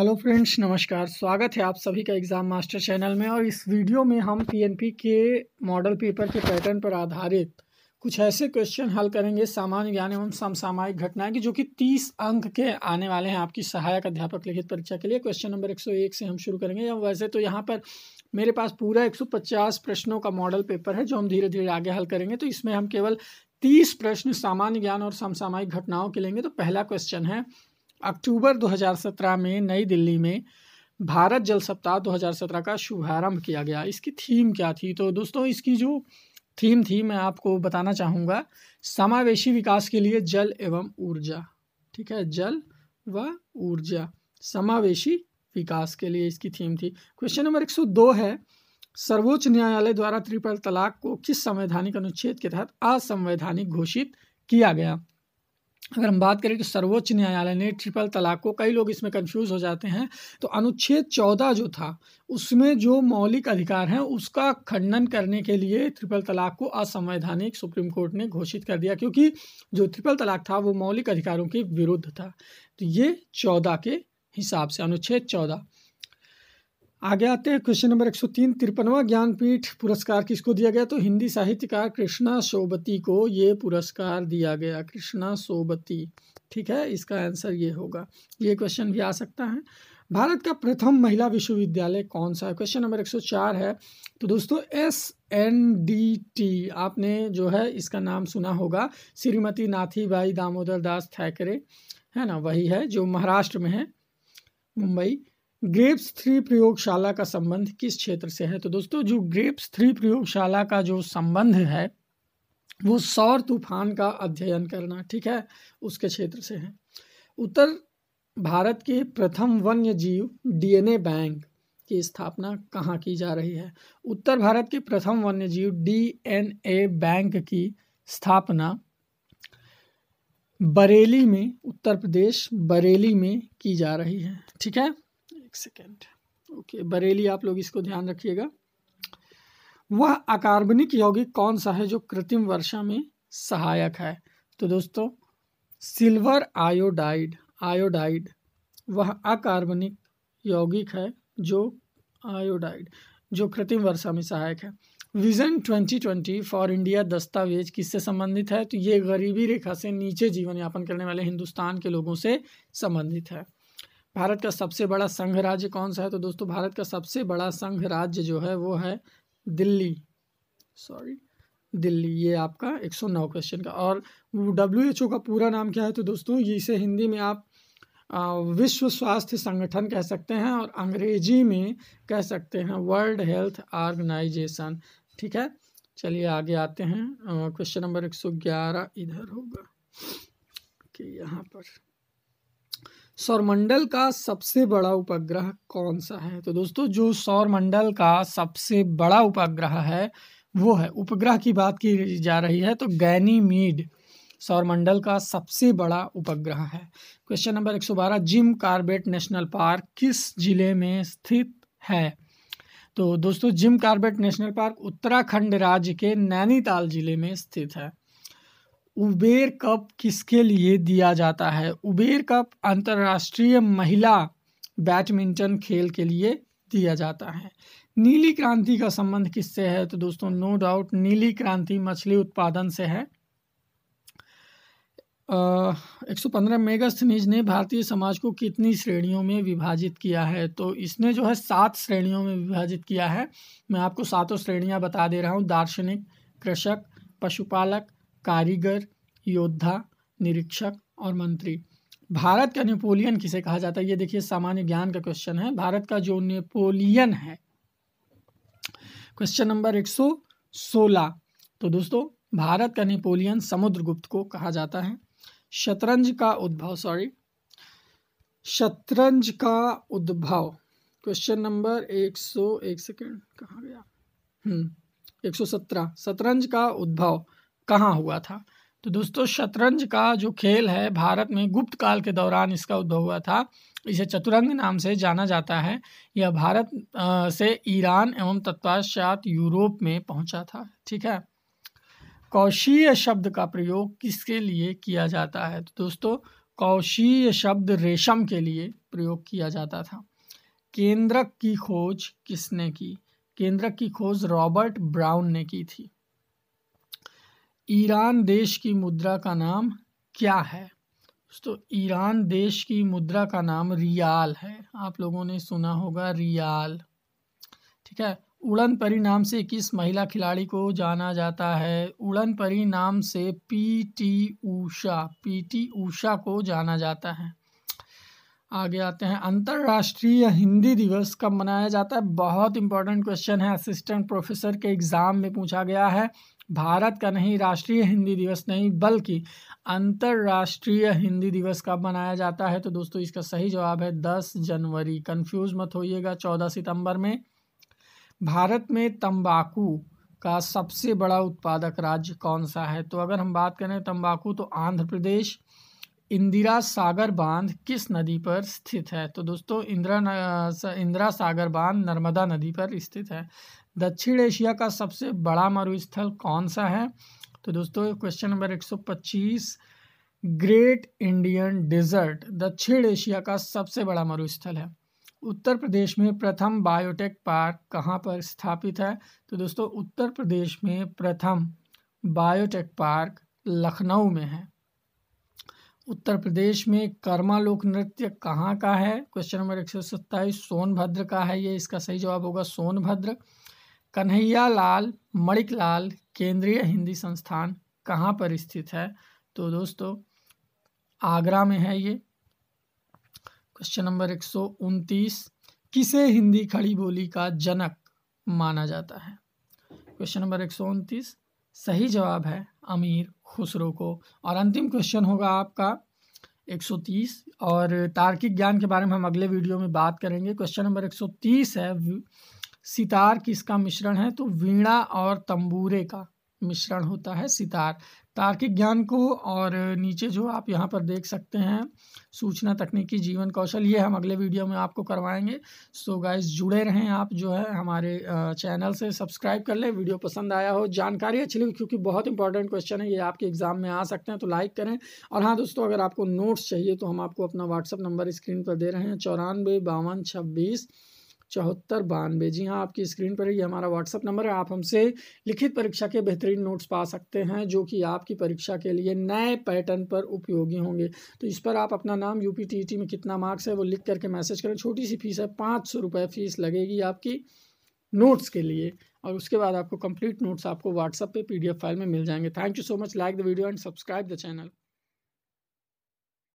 hello friends नमस्कार स्वागत है आप सभी का एग्ज़ाम मास्टर चैनल में और इस वीडियो में हम पीएनपी के मॉडल पेपर के पैटर्न पर आधारित कुछ ऐसे क्वेश्चन हल करेंगे सामान्य ज्ञान एवं समसामायिक घटनाएं की जो कि 30 अंक के आने वाले हैं आपकी सहायक अध्यापक लिखित परीक्षा के लिए क्वेश्चन नंबर 101 से हम शुरू करेंगे या वैसे तो यहाँ पर मेरे पास पूरा एक प्रश्नों का मॉडल पेपर है जो हम धीरे धीरे आगे हल करेंगे तो इसमें हम केवल तीस प्रश्न सामान्य ज्ञान और समसामायिक घटनाओं के लेंगे तो पहला क्वेश्चन है अक्टूबर 2017 में नई दिल्ली में भारत जल सप्ताह 2017 का शुभारंभ किया गया इसकी थीम क्या थी तो दोस्तों इसकी जो थीम थी मैं आपको बताना चाहूँगा समावेशी विकास के लिए जल एवं ऊर्जा ठीक है जल व ऊर्जा समावेशी विकास के लिए इसकी थीम थी क्वेश्चन नंबर 102 है सर्वोच्च न्यायालय द्वारा त्रिपल तलाक को किस संवैधानिक अनुच्छेद के तहत असंवैधानिक घोषित किया गया अगर हम बात करें तो सर्वोच्च न्यायालय ने ट्रिपल तलाक को कई लोग इसमें कंफ्यूज हो जाते हैं तो अनुच्छेद चौदह जो था उसमें जो मौलिक अधिकार हैं उसका खंडन करने के लिए ट्रिपल तलाक को असंवैधानिक सुप्रीम कोर्ट ने घोषित कर दिया क्योंकि जो ट्रिपल तलाक था वो मौलिक अधिकारों के विरुद्ध था तो ये चौदह के हिसाब से अनुच्छेद चौदह आगे आते हैं क्वेश्चन नंबर एक सौ तीन तिरपनवा ज्ञानपीठ पुरस्कार किसको दिया गया तो हिंदी साहित्यकार कृष्णा सोबती को ये पुरस्कार दिया गया कृष्णा सोबती ठीक है इसका आंसर ये होगा ये क्वेश्चन भी आ सकता है भारत का प्रथम महिला विश्वविद्यालय कौन सा है क्वेश्चन नंबर एक सौ चार है तो दोस्तों एस एन डी टी आपने जो है इसका नाम सुना होगा श्रीमती नाथीबाई दामोदर दास थैकरे है ना वही है जो महाराष्ट्र में है मुंबई ग्रेप्स थ्री प्रयोगशाला का संबंध किस क्षेत्र से है तो दोस्तों जो ग्रेप्स थ्री प्रयोगशाला का जो संबंध है वो सौर तूफान का अध्ययन करना ठीक है उसके क्षेत्र से है उत्तर भारत के प्रथम वन्य जीव डीएनए बैंक की स्थापना कहाँ की जा रही है उत्तर भारत के प्रथम वन्य जीव डीएनए बैंक की स्थापना बरेली में उत्तर प्रदेश बरेली में की जा रही है ठीक है एक सेकेंड ओके बरेली आप लोग इसको ध्यान रखिएगा वह अकार्बनिक यौगिक कौन सा है जो कृत्रिम वर्षा में सहायक है तो दोस्तों सिल्वर आयोडाइड आयोडाइड वह अकार्बनिक यौगिक है जो आयोडाइड जो कृत्रिम वर्षा में सहायक है विजन 2020 फॉर इंडिया दस्तावेज किससे संबंधित है तो ये गरीबी रेखा से नीचे जीवन यापन करने वाले हिंदुस्तान के लोगों से संबंधित है भारत का सबसे बड़ा संघ राज्य कौन सा है तो दोस्तों भारत का सबसे बड़ा संघ राज्य जो है वो है दिल्ली सॉरी दिल्ली ये आपका 109 क्वेश्चन का और डब्ल्यू एच ओ का पूरा नाम क्या है तो दोस्तों इसे हिंदी में आप विश्व स्वास्थ्य संगठन कह सकते हैं और अंग्रेजी में कह सकते हैं वर्ल्ड हेल्थ ऑर्गेनाइजेशन ठीक है चलिए आगे आते हैं क्वेश्चन नंबर 111 इधर होगा कि यहाँ पर सौरमंडल का सबसे बड़ा उपग्रह कौन सा है तो दोस्तों जो सौरमंडल का सबसे बड़ा उपग्रह है वो है उपग्रह की बात की जा रही है तो गैनीमीड सौरमंडल का सबसे बड़ा उपग्रह है question number 112 Jim Corbett National Park किस जिले में स्थित है तो दोस्तों Jim Corbett National Park Uttarakhand राज्य के नैनीताल जिले में स्थित है उबेर कप किसके लिए दिया जाता है उबेर कप अंतर्राष्ट्रीय महिला बैडमिंटन खेल के लिए दिया जाता है नीली क्रांति का संबंध किससे है तो दोस्तों नो डाउट नीली क्रांति मछली उत्पादन से है एक सौ पंद्रह मेगस्त निज ने भारतीय समाज को कितनी श्रेणियों में विभाजित किया है तो इसने जो है सात श्रेणियों में विभाजित किया है मैं आपको सातों श्रेणियां बता दे रहा हूँ दार्शनिक कृषक पशुपालक कारीगर योद्धा निरीक्षक और मंत्री भारत का नेपोलियन किसे कहा जाता है ये देखिए सामान्य ज्ञान का क्वेश्चन है भारत का जो नेपोलियन है क्वेश्चन नंबर एक सौ सोलह तो दोस्तों भारत का नेपोलियन समुद्रगुप्त को कहा जाता है शतरंज का उद्भव सॉरी शतरंज का उद्भव क्वेश्चन नंबर एक सौ एक सेकेंड कहा गया हम्म एक सौ सत्रह शतरंज का उद्भव कहाँ हुआ था तो दोस्तों शतरंज का जो खेल है भारत में गुप्त काल के दौरान इसका उद्भव हुआ था इसे चतुरंग नाम से जाना जाता है यह भारत से ईरान एवं तत्पाश्चात यूरोप में पहुंचा था ठीक है कौशीय शब्द का प्रयोग किसके लिए किया जाता है तो दोस्तों कौशीय शब्द रेशम के लिए प्रयोग किया जाता था केंद्रक की खोज किसने की केंद्रक की खोज रॉबर्ट ब्राउन ने की थी ईरान देश की मुद्रा का नाम क्या है दोस्तों ईरान देश की मुद्रा का नाम रियाल है आप लोगों ने सुना होगा रियाल ठीक है उड़न परी नाम से किस महिला खिलाड़ी को जाना जाता है उड़न परी नाम से P T Usha P T Usha को जाना जाता है आगे आते हैं अंतर्राष्ट्रीय हिंदी दिवस कब मनाया जाता है बहुत इंपॉर्टेंट क्वेश्चन है असिस्टेंट प्रोफेसर के एग्ज़ाम में पूछा गया है भारत का नहीं राष्ट्रीय हिंदी दिवस नहीं बल्कि अंतर्राष्ट्रीय हिंदी दिवस कब मनाया जाता है तो दोस्तों इसका सही जवाब है दस जनवरी कंफ्यूज मत होइएगा चौदह सितंबर में भारत में तंबाकू का सबसे बड़ा उत्पादक राज्य कौन सा है तो अगर हम बात करें तंबाकू तो आंध्र प्रदेश इंदिरा सागर बांध किस नदी पर स्थित है तो दोस्तों इंदिरा इंदिरा सागर बांध नर्मदा नदी पर स्थित है दक्षिण एशिया का सबसे बड़ा मरुस्थल कौन सा है तो दोस्तों question number 125 Great Indian Desert दक्षिण एशिया का सबसे बड़ा मरुस्थल है उत्तर प्रदेश में प्रथम बायोटेक पार्क कहाँ पर स्थापित है तो दोस्तों उत्तर प्रदेश में प्रथम बायोटेक पार्क लखनऊ में है उत्तर प्रदेश में कर्मा लोक नृत्य कहाँ का है क्वेश्चन नंबर एक सौ सत्ताईस सोनभद्र का है ये इसका सही जवाब होगा सोनभद्र कन्हैया लाल लाल केंद्रीय हिंदी संस्थान कहाँ पर स्थित है तो दोस्तों आगरा में है ये क्वेश्चन नंबर एक सौ उनतीस किसे हिंदी खड़ी बोली का जनक माना जाता है क्वेश्चन नंबर एक सौ उनतीस सही जवाब है अमीर खुसरो को और अंतिम क्वेश्चन होगा आपका 130 और तार्किक ज्ञान के बारे में हम अगले वीडियो में बात करेंगे क्वेश्चन नंबर 130 है सितार किसका मिश्रण है तो वीणा और तंबूरे का मिश्रण होता है सितार तार्किक ज्ञान को और नीचे जो आप यहाँ पर देख सकते हैं सूचना तकनीकी जीवन कौशल ये हम अगले वीडियो में आपको करवाएंगे सो गाइज गाइस जुड़े रहें आप जो है हमारे चैनल से सब्सक्राइब कर लें वीडियो पसंद आया हो जानकारी अच्छी लगी क्योंकि बहुत इंपॉर्टेंट क्वेश्चन है ये आपके एग्ज़ाम में आ सकते हैं तो लाइक करें और हाँ दोस्तों अगर आपको नोट्स चाहिए तो हम आपको अपना व्हाट्सअप नंबर स्क्रीन पर दे रहे हैं चौरानवे बावन छब्बीस चौहत्तर बानवे जी हाँ आपकी स्क्रीन पर ही हमारा व्हाट्सअप नंबर है आप हमसे लिखित परीक्षा के बेहतरीन नोट्स पा सकते हैं जो कि आपकी परीक्षा के लिए नए पैटर्न पर उपयोगी होंगे तो इस पर आप अपना नाम यू पी में कितना मार्क्स है वो लिख करके मैसेज करें छोटी सी फीस है पाँच सौ रुपये फीस लगेगी आपकी नोट्स के लिए और उसके बाद आपको कंप्लीट नोट्स आपको व्हाट्सअप पे पीडीएफ फाइल में मिल जाएंगे thank you so much like the video and subscribe the channel